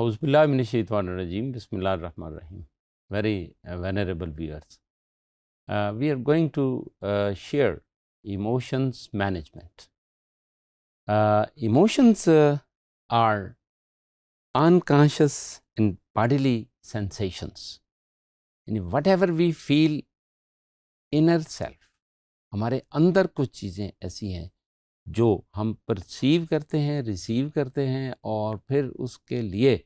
अवज़बिल्लाजीम बसमिल्ल रन रहीम very venerable viewers we are going to share emotions management emotions are unconscious in bodily sensations in whatever we feel inner self हमारे अंदर कुछ चीज़ें ऐसी हैं जो हम परसीव करते हैं रिसीव करते हैं और फिर उसके लिए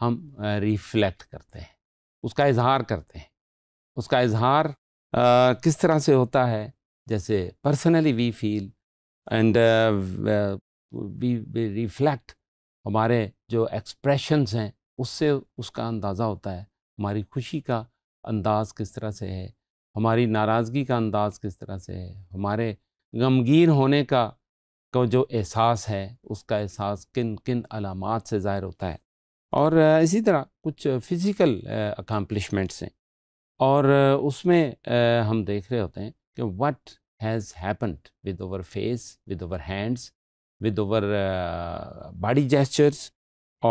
हम रिफ्लेक्ट करते हैं उसका इजहार करते हैं उसका इजहार किस तरह से होता है जैसे personally we feel and we reflect हमारे जो एक्सप्रेशंस हैं उससे उसका अंदाज़ा होता है हमारी खुशी का अंदाज़ किस तरह से है हमारी नाराज़गी का अंदाज़ किस तरह से है हमारे गमगीर होने का को जो एहसास है उसका एहसास किन किन अलामत से ज़ाहिर होता है और इसी तरह कुछ फ़िज़िकल अकम्पलिशमेंट्स हैं और उसमें हम देख रहे होते हैं कि what has happened with our face with our hands with our body gestures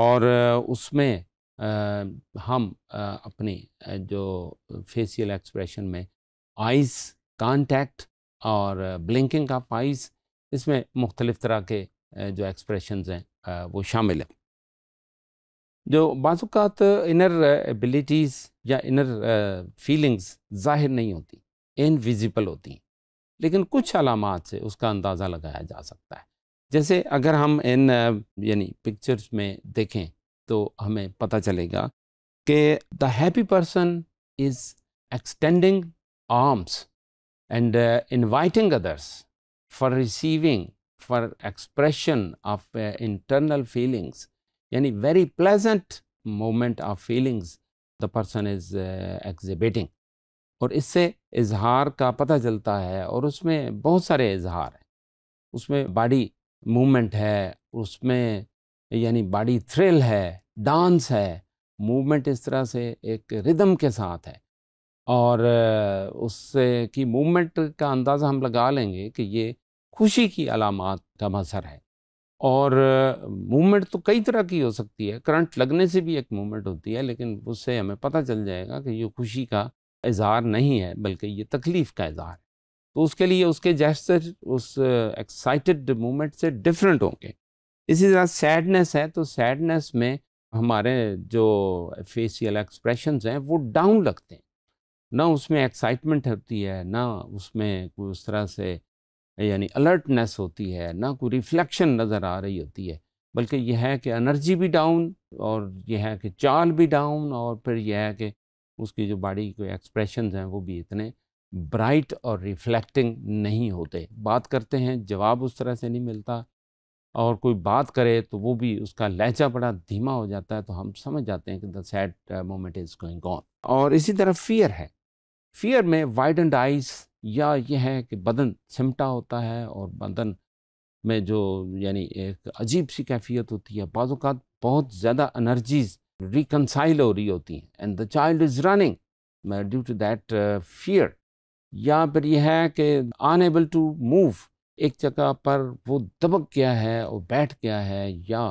और उसमें हम अपने जो फेसियल एक्सप्रेशन में आइज़ कॉन्टैक्ट और ब्लिंकिंग ऑफ आइज़ इसमें मुख्तलिफ़ तरह के जो एक्सप्रेशन हैं वो शामिल हैं जो बात इनर एबिलिटीज़ या इनर फीलिंग्स ज़ाहिर नहीं होती इनविजिबल होती हैं लेकिन कुछ अलामत से उसका अंदाज़ा लगाया जा सकता है जैसे अगर हम इन यानी पिक्चर्स में देखें तो हमें पता चलेगा कि the happy person is extending arms and inviting others for receiving for expression of internal feelings यानी very pleasant moment of feelings the person is exhibiting और इससे इजहार का पता चलता है और उसमें बहुत सारे इजहार हैं उसमें बॉडी मूवमेंट है उसमें यानी बॉडी थ्रिल है डांस है मूवमेंट इस तरह से एक रिदम के साथ है और उससे की मूवमेंट का अंदाज़ा हम लगा लेंगे कि ये खुशी की अलामत का मजहर है और मूवमेंट तो कई तरह की हो सकती है करंट लगने से भी एक मूवमेंट होती है लेकिन उससे हमें पता चल जाएगा कि ये खुशी का इजहार नहीं है बल्कि ये तकलीफ़ का इजहार है तो उसके लिए उसके जैसे उस एक्साइटेड मूवमेंट से डिफरेंट होंगे इसी तरह सैडनेस है तो सैडनेस में हमारे जो फेसियल एक्सप्रेशन हैं वो डाउन लगते हैं ना उसमें एक्साइटमेंट होती है ना उसमें कोई उस तरह से यानी अलर्टनेस होती है ना कोई रिफ्लेक्शन नज़र आ रही होती है बल्कि यह है कि एनर्जी भी डाउन और यह है कि चाल भी डाउन और फिर यह है कि उसकी जो बॉडी के एक्सप्रेशन हैं वो भी इतने ब्राइट और रिफ्लेक्टिंग नहीं होते बात करते हैं जवाब उस तरह से नहीं मिलता और कोई बात करे तो वो भी उसका लहजा बड़ा धीमा हो जाता है तो हम समझ जाते हैं कि the sad moment is going on और इसी तरह फियर है फियर में वाइडेंड आइज या ये है कि बदन सिमटा होता है और बदन में जो यानी एक अजीब सी कैफियत होती है बाज़ात बहुत ज़्यादा अनर्जीज़ रिकनसाइल हो रही होती हैं and the child is running due to that fear या फिर यह है कि अनएबल टू मूव एक जगह पर वो दबक गया है और बैठ गया है या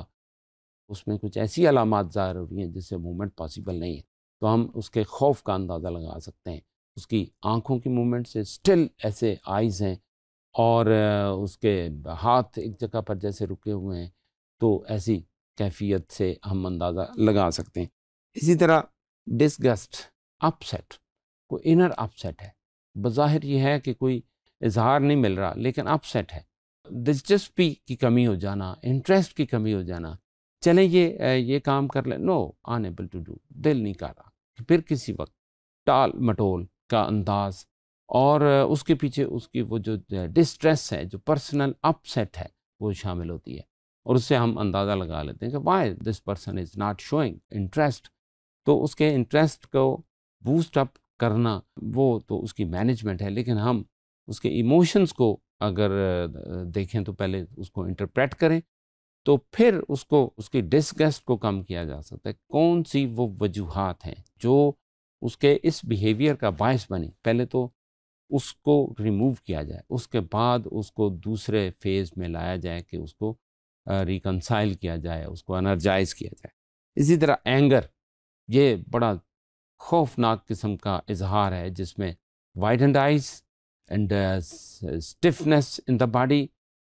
उसमें कुछ ऐसी अलामत ज़ाहिर हो रही हैं जिससे मूवमेंट पॉसिबल नहीं है तो हम उसके खौफ का अंदाज़ा लगा सकते हैं उसकी आँखों की मूवमेंट से स्टिल ऐसे आइज़ हैं और उसके हाथ एक जगह पर जैसे रुके हुए हैं तो ऐसी कैफियत से हम अंदाज़ा लगा सकते हैं इसी तरह डिसगस्ट अपसेट को इनर अपसेट है बज़ाहिर यह है कि कोई इजहार नहीं मिल रहा लेकिन अपसेट है दिलचस्पी की कमी हो जाना इंटरेस्ट की कमी हो जाना चले ये ये काम कर ले नो अनएबल टू डू दिल नहीं कर रहा फिर किसी वक्त टाल मटोल का अंदाज और उसके पीछे उसकी वो जो डिस्ट्रेस है जो पर्सनल अपसेट है वो शामिल होती है और उससे हम अंदाज़ा लगा लेते हैं कि why this person is not showing interest तो उसके इंटरेस्ट को बूस्ट अप करना वो तो उसकी मैनेजमेंट है लेकिन हम उसके इमोशंस को अगर देखें तो पहले उसको इंटरप्रेट करें तो फिर उसको उसकी डिसगस्ट को कम किया जा सकता है कौन सी वो वजूहत हैं जो उसके इस बिहेवियर का बायस बने पहले तो उसको रिमूव किया जाए उसके बाद उसको दूसरे फेज़ में लाया जाए कि उसको रिकनसाइल किया जाए उसको अनर्जाइज किया जाए इसी तरह एंगर ये बड़ा खौफनाक किस्म का इजहार है जिसमें widened eyes and stiffness in the body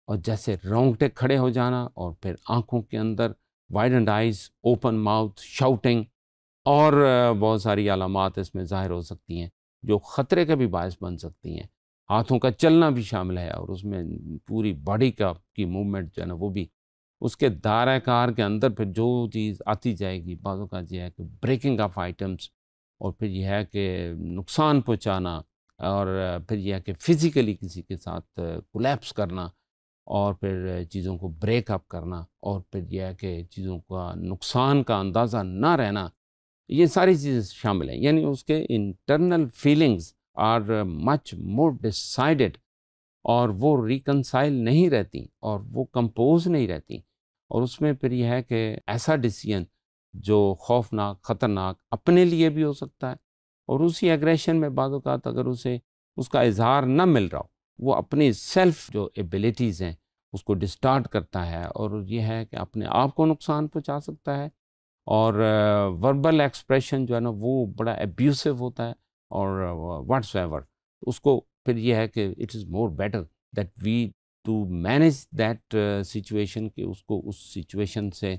और जैसे रोंगटे खड़े हो जाना और फिर आँखों के अंदर widened eyes open mouth shouting और बहुत सारी अलामत इसमें ज़ाहिर हो सकती हैं जो ख़तरे का भी बायस बन सकती हैं हाथों का चलना भी शामिल है और उसमें पूरी बॉडी का की मूवमेंट जो है ना वो भी उसके दायरा कार के अंदर फिर जो चीज़ आती जाएगी बाज़ों का यह है कि ब्रेकिंग ऑफ आइटम्स और फिर यह है कि नुकसान पहुँचाना और फिर यह है कि फ़िज़िकली किसी के साथ कोलेप्स करना और फिर चीज़ों को ब्रेकअप करना और फिर यह है कि चीज़ों का नुकसान का अंदाज़ा ना रहना ये सारी चीज़ें शामिल हैं यानी उसके internal feelings are much more decided और वो रिकनसाइल नहीं रहती और वो कंपोज नहीं रहती और उसमें फिर यह है कि ऐसा डिसीजन जो खौफनाक ख़तरनाक अपने लिए भी हो सकता है और उसी एग्रेशन में बाज़ात अगर उसे उसका इजहार ना मिल रहा हो वो अपनी सेल्फ जो एबिलिटीज़ हैं उसको डिस्टार्ट करता है और ये है कि अपने आप को नुकसान पहुंचा सकता है और वर्बल एक्सप्रेशन जो है ना वो बड़ा एब्यूसिव होता है और वाट्स एवर उसको फिर ये है कि it is more better that we to manage that situation कि उसको उस सिचुएशन से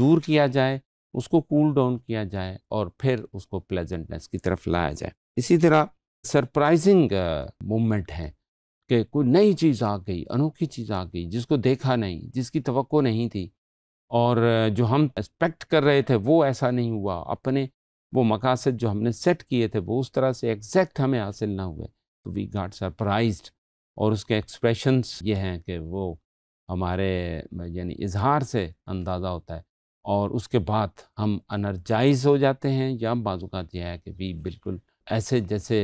दूर किया जाए उसको कूल cool डाउन किया जाए और फिर उसको प्लेजेंटनेस की तरफ लाया जाए इसी तरह सरप्राइजिंग मोमेंट है कि कोई नई चीज़ आ गई अनोखी चीज़ आ गई जिसको देखा नहीं जिसकी तो नहीं थी और जो हम एक्सपेक्ट कर रहे थे वो ऐसा नहीं हुआ अपने वो मकासद जो हमने सेट किए थे वो उस तरह से एग्जैक्ट हमें हासिल ना हुए तो वी गाट सरप्राइज और उसके एक्सप्रेशंस ये हैं कि वो हमारे यानी इजहार से अंदाज़ा होता है और उसके बाद हम अनर्जाइज हो जाते हैं या बाजूकात यह है कि भी बिल्कुल ऐसे जैसे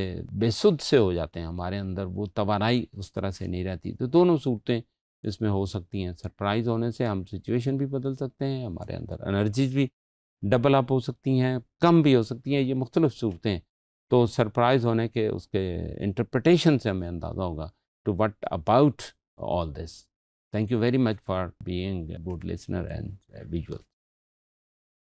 बेसुद से हो जाते हैं हमारे अंदर वो तोानाई उस तरह से नहीं रहती तो दोनों सूरतें इसमें हो सकती हैं सरप्राइज होने से हम सिचुएशन भी बदल सकते हैं हमारे अंदर एनर्जीज भी डबल अप हो सकती हैं कम भी हो सकती हैं ये मुख्तलिफ सूरतें हैं तो सरप्राइज होने के उसके इंटरप्रटेशन से हमें अंदाज़ा होगा to what about all this thank you very much for being good listener and and